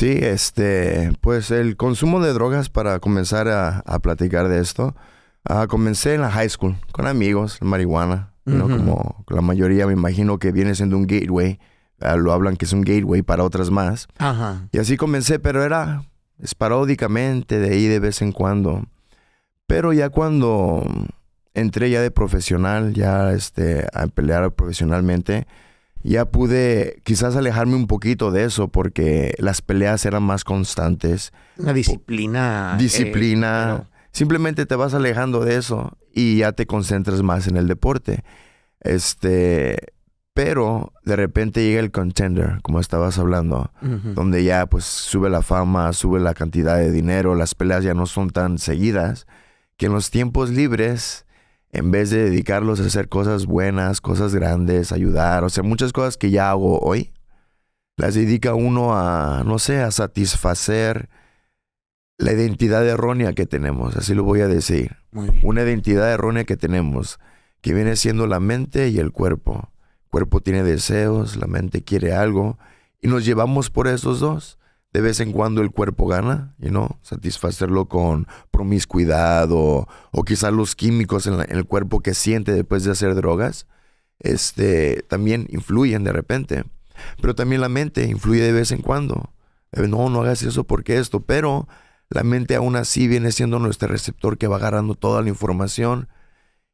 Sí, este, pues el consumo de drogas para comenzar a, platicar de esto. Ah, comencé en la high school con amigos, marihuana, como la mayoría me imagino que viene siendo un gateway. Ah, lo hablan que es un gateway para otras más. Y así comencé, pero era esparódicamente de ahí de vez en cuando. Pero ya cuando entré ya de profesional, ya este, a pelear profesionalmente, ya pude quizás alejarme un poquito de eso porque las peleas eran más constantes. Una disciplina. Eh, disciplina. Simplemente te vas alejando de eso y ya te concentras más en el deporte. Este, pero de repente llega el contender, como estabas hablando, donde ya pues sube la fama, sube la cantidad de dinero, las peleas ya no son tan seguidas, que en los tiempos libres en vez de dedicarlos a hacer cosas buenas, cosas grandes, ayudar, o sea, muchas cosas que ya hago hoy, las dedica uno a, no sé, a satisfacer la identidad errónea que tenemos, así lo voy a decir. Una identidad errónea que tenemos, que viene siendo la mente y el cuerpo. El cuerpo tiene deseos, la mente quiere algo, y nos llevamos por esos dos de vez en cuando el cuerpo gana, y no satisfacerlo con promiscuidad o, o quizás los químicos en, el cuerpo que siente después de hacer drogas, este, también influyen de repente. Pero también la mente influye de vez en cuando. Eh, no, no hagas eso porque esto, pero la mente aún así viene siendo nuestro receptor que va agarrando toda la información.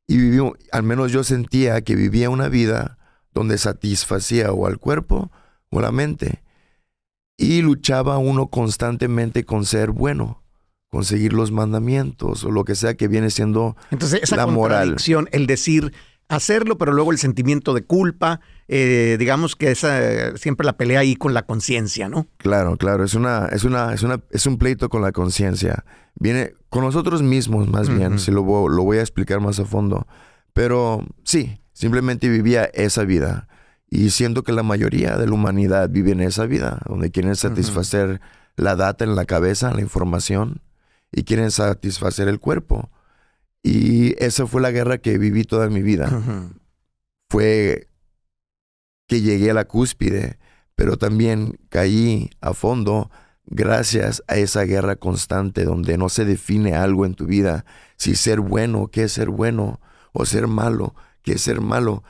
Y vivió, al menos yo sentía que vivía una vida donde satisfacía o al cuerpo o a la mente y luchaba uno constantemente con ser bueno, conseguir los mandamientos o lo que sea que viene siendo Entonces, esa la moral. El decir hacerlo, pero luego el sentimiento de culpa, eh, digamos que esa siempre la pelea ahí con la conciencia, ¿no? Claro, claro, es una, es una, es una, es un pleito con la conciencia. Viene con nosotros mismos, más bien, si lo, lo voy a explicar más a fondo. Pero sí, simplemente vivía esa vida y siento que la mayoría de la humanidad vive en esa vida, donde quieren satisfacer la data en la cabeza, la información, y quieren satisfacer el cuerpo. Y esa fue la guerra que viví toda mi vida. Fue que llegué a la cúspide, pero también caí a fondo gracias a esa guerra constante donde no se define algo en tu vida, si ser bueno, qué es ser bueno, o ser malo, qué es ser malo,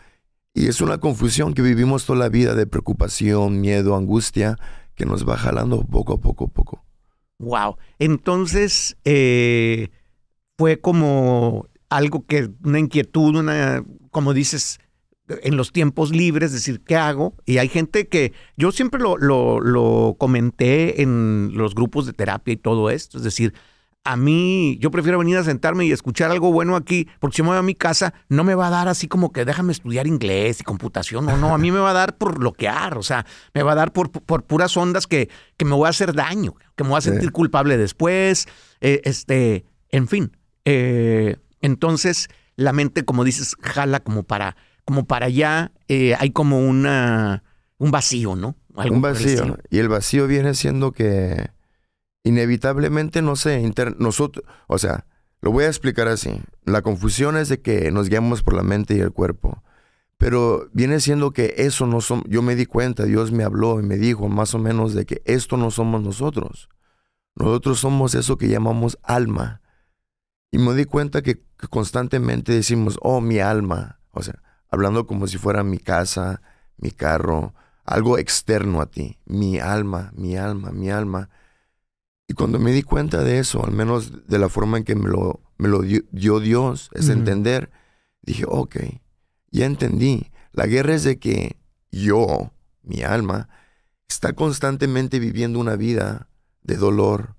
y es una confusión que vivimos toda la vida de preocupación, miedo, angustia, que nos va jalando poco a poco a poco. Wow. Entonces, eh, fue como algo que, una inquietud, una, como dices, en los tiempos libres, decir, ¿qué hago? Y hay gente que, yo siempre lo, lo, lo comenté en los grupos de terapia y todo esto, es decir, a mí, yo prefiero venir a sentarme y escuchar algo bueno aquí, porque si me voy a mi casa, no me va a dar así como que déjame estudiar inglés y computación. No, no, a mí me va a dar por bloquear, o sea, me va a dar por, puras ondas que, que me voy a hacer daño, que me voy a sentir culpable después. Eh, este, en fin. Eh, entonces, la mente, como dices, jala como para, como para allá, eh, hay como una, un vacío, ¿no? un vacío. Y el vacío viene siendo que inevitablemente, no sé, nosotros, o sea, lo voy a explicar así. La confusión es de que nos guiamos por la mente y el cuerpo. Pero viene siendo que eso no somos, yo me di cuenta, Dios me habló y me dijo más o menos de que esto no somos nosotros. Nosotros somos eso que llamamos alma. Y me di cuenta que constantemente decimos, oh, mi alma. O sea, hablando como si fuera mi casa, mi carro, algo externo a ti. Mi alma, mi alma, mi alma. Y cuando me di cuenta de eso, al menos de la forma en que me lo, dio, Dios, es entender, dije, ok, ya entendí. La guerra es de que yo, mi alma, está constantemente viviendo una vida de dolor,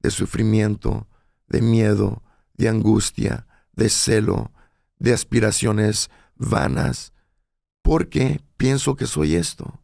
de sufrimiento, de miedo, de angustia, de celo, de aspiraciones vanas, porque pienso que soy esto.